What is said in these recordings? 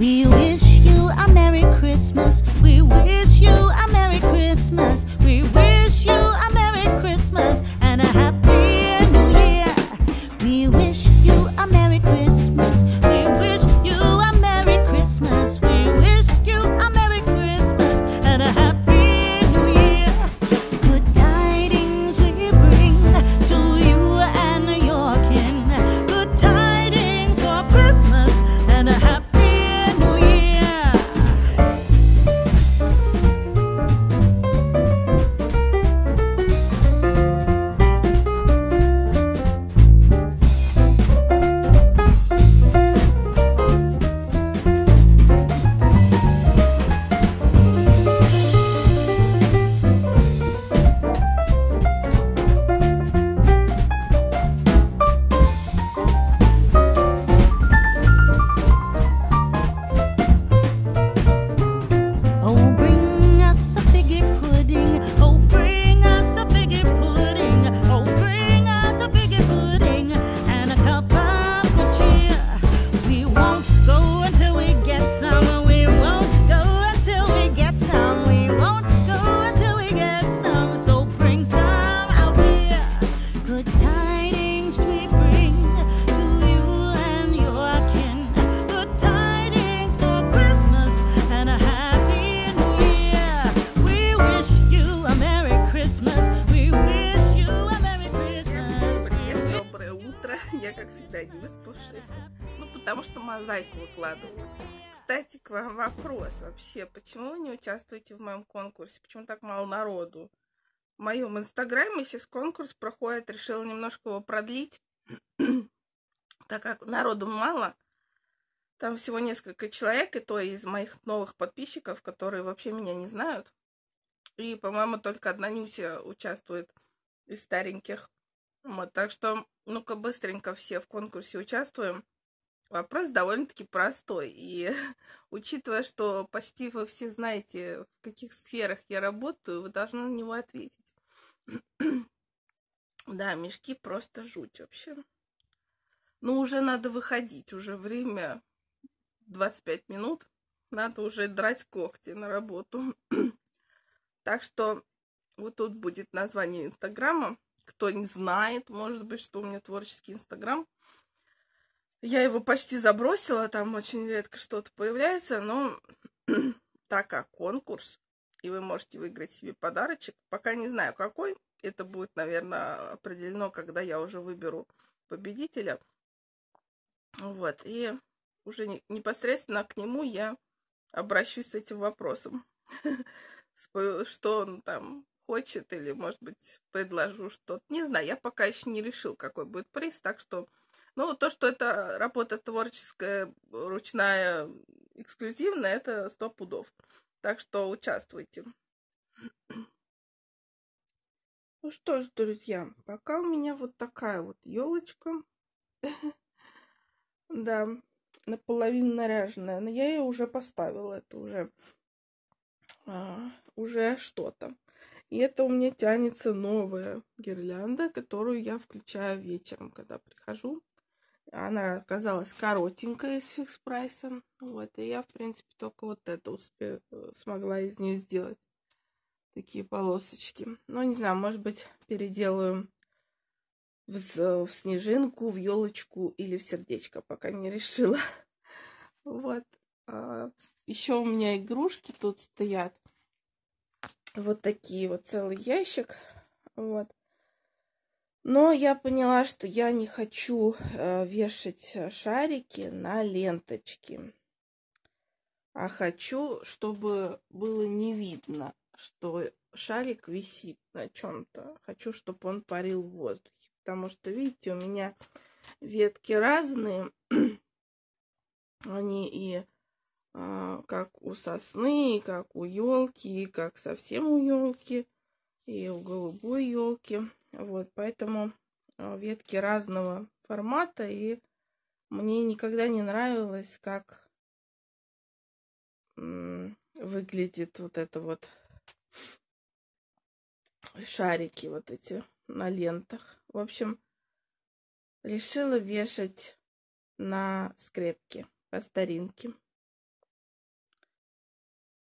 We wish you a Merry Christmas когда не выспавшаяся. Ну, потому что мозаику выкладываю. Кстати, к вам вопрос вообще. Почему вы не участвуете в моем конкурсе? Почему так мало народу? В моем инстаграме сейчас конкурс проходит. Решила немножко его продлить, так как народу мало. Там всего несколько человек, и то из моих новых подписчиков, которые вообще меня не знают. И, по-моему, только одна Нюся участвует из стареньких. Вот, так что, ну-ка, быстренько все в конкурсе участвуем. Вопрос довольно-таки простой. И учитывая, что почти вы все знаете, в каких сферах я работаю, вы должны на него ответить. да, мешки просто жуть вообще. Ну, уже надо выходить, уже время 25 минут. Надо уже драть когти на работу. так что вот тут будет название Инстаграма кто не знает, может быть, что у меня творческий Инстаграм. Я его почти забросила, там очень редко что-то появляется, но так как конкурс, и вы можете выиграть себе подарочек, пока не знаю какой, это будет, наверное, определено, когда я уже выберу победителя. Вот, и уже непосредственно к нему я обращусь с этим вопросом. Что он там хочет, или, может быть, предложу что-то. Не знаю, я пока еще не решил, какой будет приз, так что... Ну, то, что это работа творческая, ручная, эксклюзивная, это сто пудов. Так что участвуйте. Ну что ж, друзья, пока у меня вот такая вот елочка. Да, наполовину наряженная. Но я ее уже поставила. Это уже, а, уже что-то. И это у меня тянется новая гирлянда, которую я включаю вечером, когда прихожу. Она оказалась коротенькая с фикс прайсом. Вот, и я, в принципе, только вот это успе... Э, смогла из нее сделать. Такие полосочки. Ну, не знаю, может быть, переделаю в, э, в снежинку, в елочку или в сердечко, пока не решила. Вот. А, Еще у меня игрушки тут стоят вот такие вот целый ящик. Вот. Но я поняла, что я не хочу э, вешать э, шарики на ленточки, а хочу, чтобы было не видно, что шарик висит на чем-то. Хочу, чтобы он парил в воздухе. Потому что, видите, у меня ветки разные. Они и а, как у сосны, как у елки, как совсем у елки, и у голубой елки. Вот, поэтому а, ветки разного формата, и мне никогда не нравилось, как выглядит вот это вот шарики вот эти на лентах. В общем, решила вешать на скрепки по старинке.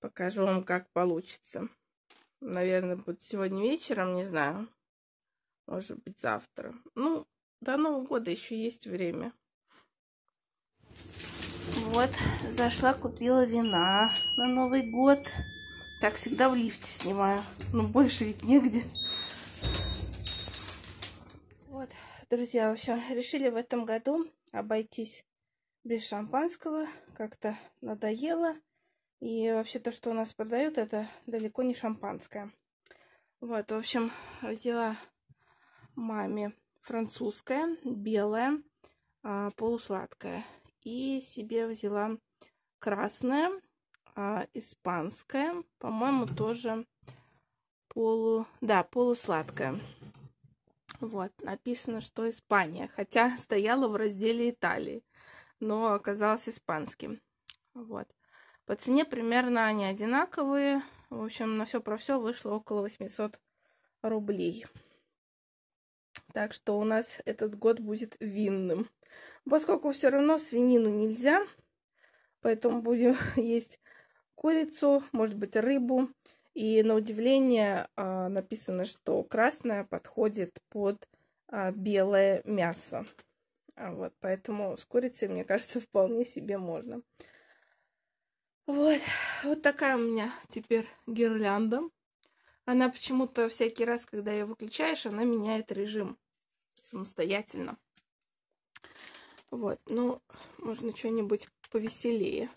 Покажу вам, как получится. Наверное, будет сегодня вечером, не знаю. Может быть, завтра. Ну, до Нового года еще есть время. Вот, зашла, купила вина на Новый год. Так всегда в лифте снимаю. Ну, больше ведь негде. Вот, друзья, в общем, решили в этом году обойтись без шампанского. Как-то надоело. И вообще то, что у нас продают, это далеко не шампанское. Вот, в общем, взяла маме французское, белое, а, полусладкое. И себе взяла красное, а, испанское, по-моему, тоже полу... Да, полусладкое. Вот, написано, что Испания, хотя стояла в разделе Италии, но оказалось испанским. Вот. По цене примерно они одинаковые. В общем, на все про все вышло около 800 рублей. Так что у нас этот год будет винным. Поскольку все равно свинину нельзя, поэтому будем есть курицу, может быть, рыбу. И на удивление а, написано, что красное подходит под а, белое мясо. А вот, поэтому с курицей, мне кажется, вполне себе можно. Вот, вот такая у меня теперь гирлянда. Она почему-то всякий раз, когда ее выключаешь, она меняет режим самостоятельно. Вот, ну, можно что-нибудь повеселее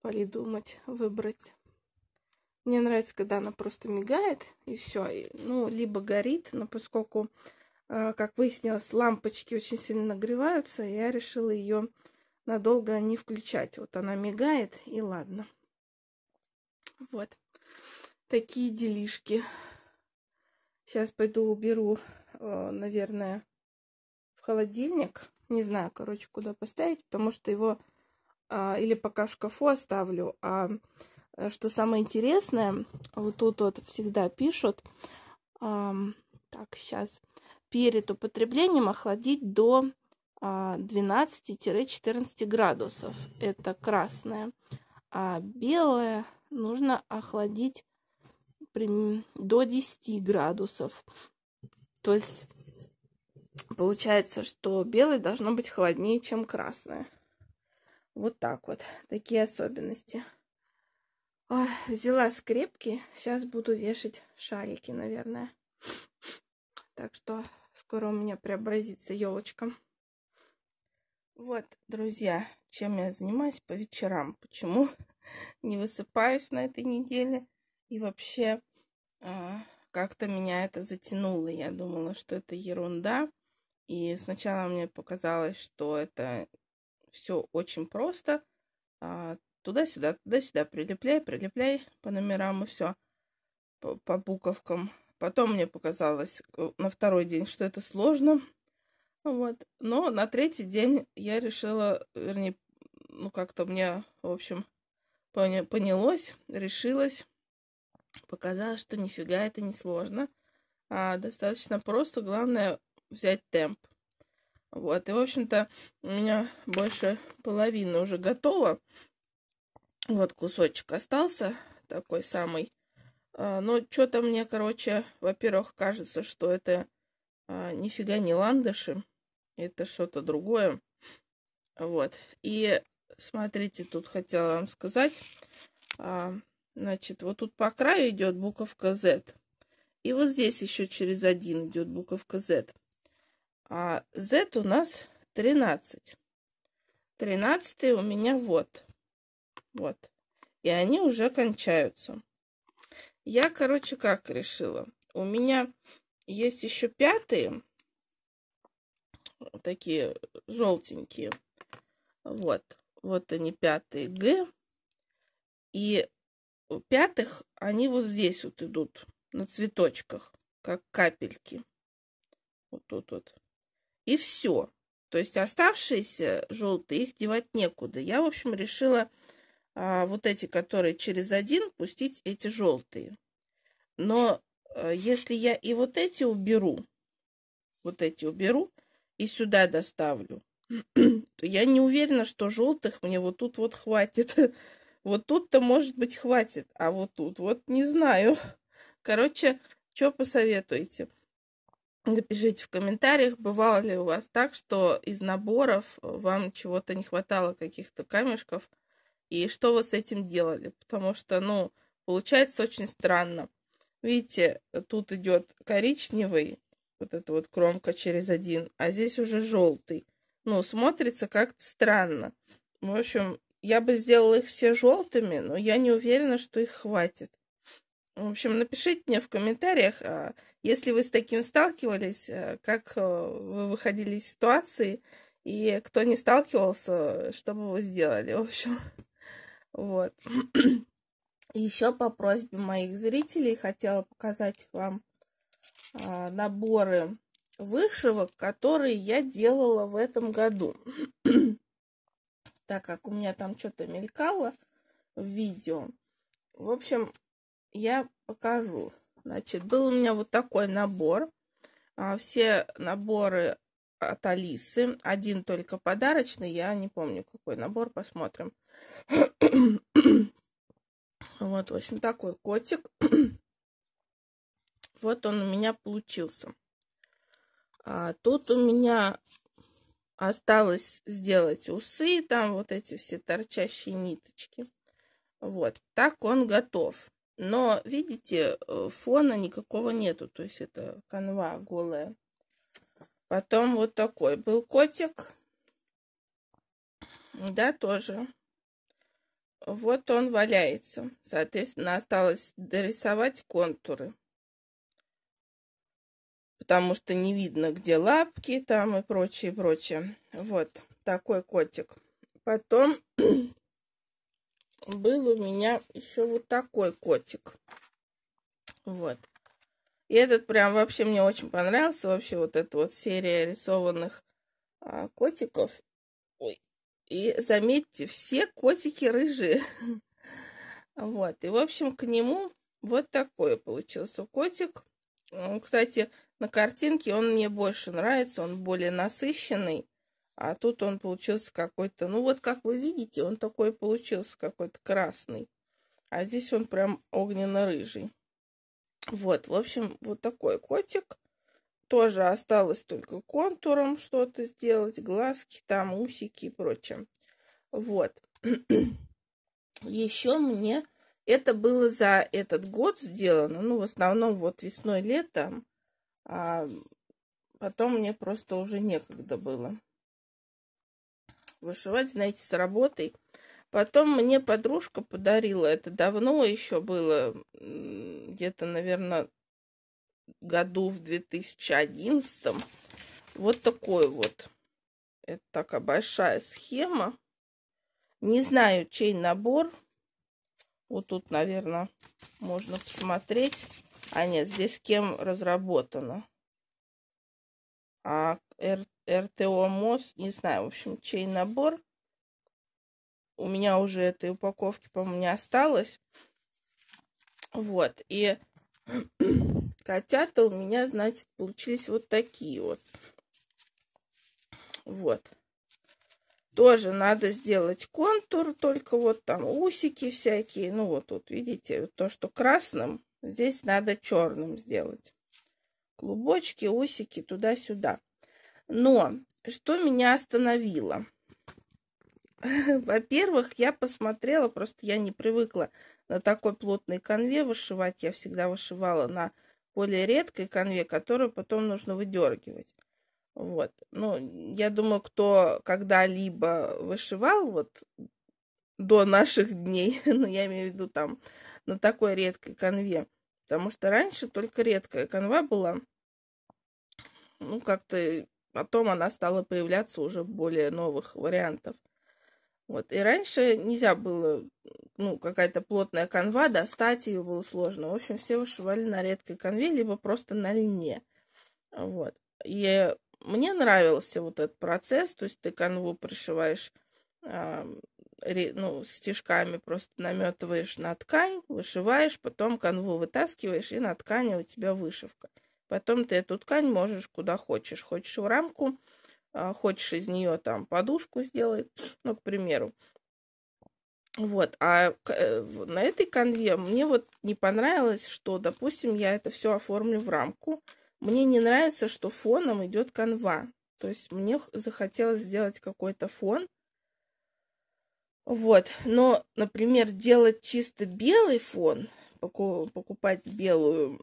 придумать, выбрать. Мне нравится, когда она просто мигает, и все. ну, либо горит, но поскольку, э, как выяснилось, лампочки очень сильно нагреваются, я решила ее... Её надолго не включать. Вот она мигает, и ладно. Вот. Такие делишки. Сейчас пойду уберу, э, наверное, в холодильник. Не знаю, короче, куда поставить, потому что его а, или пока в шкафу оставлю. А э, что самое интересное, вот тут вот всегда пишут, так, сейчас, перед употреблением охладить до 12-14 а, градусов. Это красное. А белое нужно охладить до 10 градусов. То есть получается, что белое должно быть холоднее, чем красное. Вот так вот. Такие особенности. Ой, взяла скрепки. Сейчас буду вешать шарики, наверное. Так что скоро у меня преобразится елочка. Вот, друзья, чем я занимаюсь по вечерам. Почему не высыпаюсь на этой неделе? И вообще, а, как-то меня это затянуло. Я думала, что это ерунда. И сначала мне показалось, что это все очень просто. А, туда-сюда, туда-сюда, прилепляй, прилепляй по номерам и все, по, по буковкам. Потом мне показалось э, на второй день, что это сложно. Вот. Но на третий день я решила, вернее, ну как-то мне, в общем, понялось, решилась, показала, что нифига это не сложно, а достаточно просто, главное взять темп. Вот, и, в общем-то, у меня больше половины уже готова, Вот кусочек остался, такой самый. А, но что-то мне, короче, во-первых, кажется, что это а, нифига не ландыши это что-то другое. Вот. И смотрите, тут хотела вам сказать. А, значит, вот тут по краю идет буковка Z. И вот здесь еще через один идет буковка Z. А Z у нас 13. 13 у меня вот. Вот. И они уже кончаются. Я, короче, как решила. У меня есть еще пятые такие желтенькие. Вот, вот они пятые Г. И пятых они вот здесь вот идут, на цветочках, как капельки. Вот тут вот. И все. То есть оставшиеся желтые, их девать некуда. Я, в общем, решила а, вот эти, которые через один, пустить эти желтые. Но а, если я и вот эти уберу, вот эти уберу, и сюда доставлю, я не уверена, что желтых мне вот тут вот хватит. Вот тут-то, может быть, хватит, а вот тут вот не знаю. Короче, что посоветуете? Напишите в комментариях, бывало ли у вас так, что из наборов э, вам чего-то не хватало, каких-то камешков, и что вы с этим делали, потому что, ну, получается очень странно. Видите, тут идет коричневый, вот эта вот кромка через один, а здесь уже желтый. Ну, смотрится как-то странно. В общем, я бы сделала их все желтыми, но я не уверена, что их хватит. В общем, напишите мне в комментариях, а, если вы с таким сталкивались, э, как э, вы выходили из ситуации, и кто не сталкивался, что бы вы сделали, в общем. Вот. Еще по просьбе моих зрителей хотела показать вам а, наборы вышивок, которые я делала в этом году. так как у меня там что-то мелькало в видео. В общем, я покажу. Значит, был у меня вот такой набор. А, все наборы от Алисы. Один только подарочный. Я не помню, какой набор. Посмотрим. вот, в общем, такой котик. Вот он у меня получился. А тут у меня осталось сделать усы, там вот эти все торчащие ниточки. Вот, так он готов. Но, видите, э, фона никакого нету, то есть это канва голая. Потом вот такой был котик. Да, тоже. Вот он валяется. Соответственно, осталось дорисовать контуры потому что не видно, где лапки там и прочее, прочее. Вот такой котик. Потом был у меня еще вот такой котик. Вот. И этот прям вообще мне очень понравился. Вообще вот эта вот серия рисованных а, котиков. Ой. И заметьте, все котики рыжие. Вот. И, в общем, к нему вот такой получился котик. Кстати, на картинке он мне больше нравится, он более насыщенный. А тут он получился какой-то, ну вот как вы видите, он такой получился какой-то красный. А здесь он прям огненно-рыжий. Вот, в общем, вот такой котик. Тоже осталось только контуром что-то сделать, глазки там, усики и прочее. Вот. Еще мне это было за этот год сделано, ну, в основном вот весной-летом а потом мне просто уже некогда было вышивать, знаете, с работой. Потом мне подружка подарила, это давно еще было, где-то, наверное, году в 2011. Вот такой вот. Это такая большая схема. Не знаю, чей набор. Вот тут, наверное, можно посмотреть. А нет, здесь с кем разработано? А Р, РТО МОС, не знаю, в общем, чей набор. У меня уже этой упаковки, по-моему, не осталось. Вот, и котята у меня, значит, получились вот такие вот. Вот. Тоже надо сделать контур, только вот там усики всякие. Ну вот тут, видите, то, что красным, Здесь надо черным сделать. Клубочки, усики туда-сюда. Но что меня остановило? Во-первых, я посмотрела, просто я не привыкла на такой плотной конве вышивать. Я всегда вышивала на более редкой конве, которую потом нужно выдергивать. Вот. Ну, я думаю, кто когда-либо вышивал вот до наших дней, ну, я имею в виду там на такой редкой конве. Потому что раньше только редкая конва была. Ну, как-то потом она стала появляться уже более новых вариантов. Вот. И раньше нельзя было, ну, какая-то плотная конва достать ее было сложно. В общем, все вышивали на редкой конве, либо просто на лине. Вот. И мне нравился вот этот процесс, то есть ты конву пришиваешь ну, стежками просто наметываешь на ткань, вышиваешь, потом канву вытаскиваешь, и на ткани у тебя вышивка. Потом ты эту ткань можешь куда хочешь. Хочешь в рамку, а, хочешь из нее там подушку сделать, ну, к примеру. Вот, а э, на этой конве мне вот не понравилось, что, допустим, я это все оформлю в рамку. Мне не нравится, что фоном идет конва, То есть мне захотелось сделать какой-то фон, вот, но, например, делать чисто белый фон, покупать белую,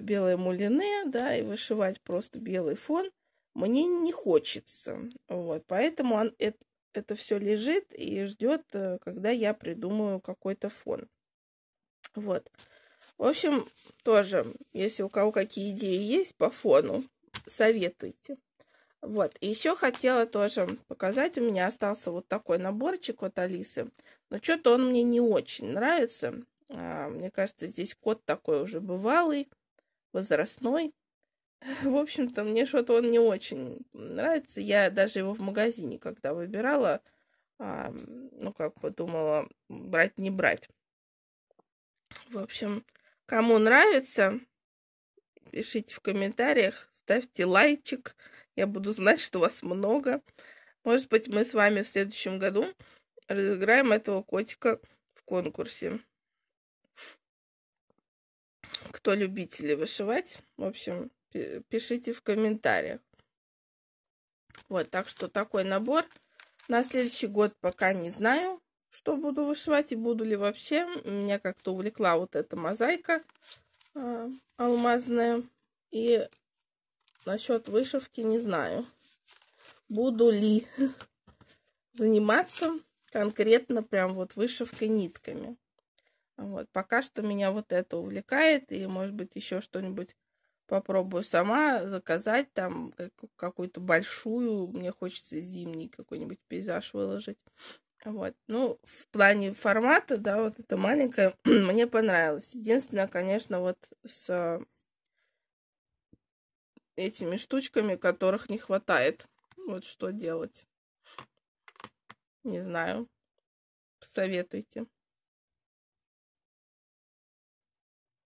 белое мулине, да, и вышивать просто белый фон, мне не хочется. Вот, поэтому он, это, это все лежит и ждет, э, когда я придумаю какой-то фон. Вот. В общем, тоже, если у кого какие идеи есть по фону, советуйте. Вот, и еще хотела тоже показать, у меня остался вот такой наборчик от Алисы, но что-то он мне не очень нравится. А, мне кажется, здесь кот такой уже бывалый, возрастной. В общем-то, мне что-то он не очень нравится. Я даже его в магазине, когда выбирала, а, ну, как бы думала, брать, не брать. В общем, кому нравится, пишите в комментариях, ставьте лайчик. Я буду знать, что вас много. Может быть, мы с вами в следующем году разыграем этого котика в конкурсе. Кто любители вышивать, в общем, пишите в комментариях. Вот, так что такой набор. На следующий год пока не знаю, что буду вышивать и буду ли вообще. Меня как-то увлекла вот эта мозаика э, алмазная. И Насчет вышивки не знаю. Буду ли заниматься конкретно прям вот вышивкой нитками. Вот. Пока что меня вот это увлекает, и, может быть, еще что-нибудь попробую сама заказать, там какую-то большую, мне хочется зимний какой-нибудь пейзаж выложить. Вот. Ну, в плане формата, да, вот это маленькое мне понравилось. Единственное, конечно, вот с этими штучками, которых не хватает. Вот что делать. Не знаю. Посоветуйте.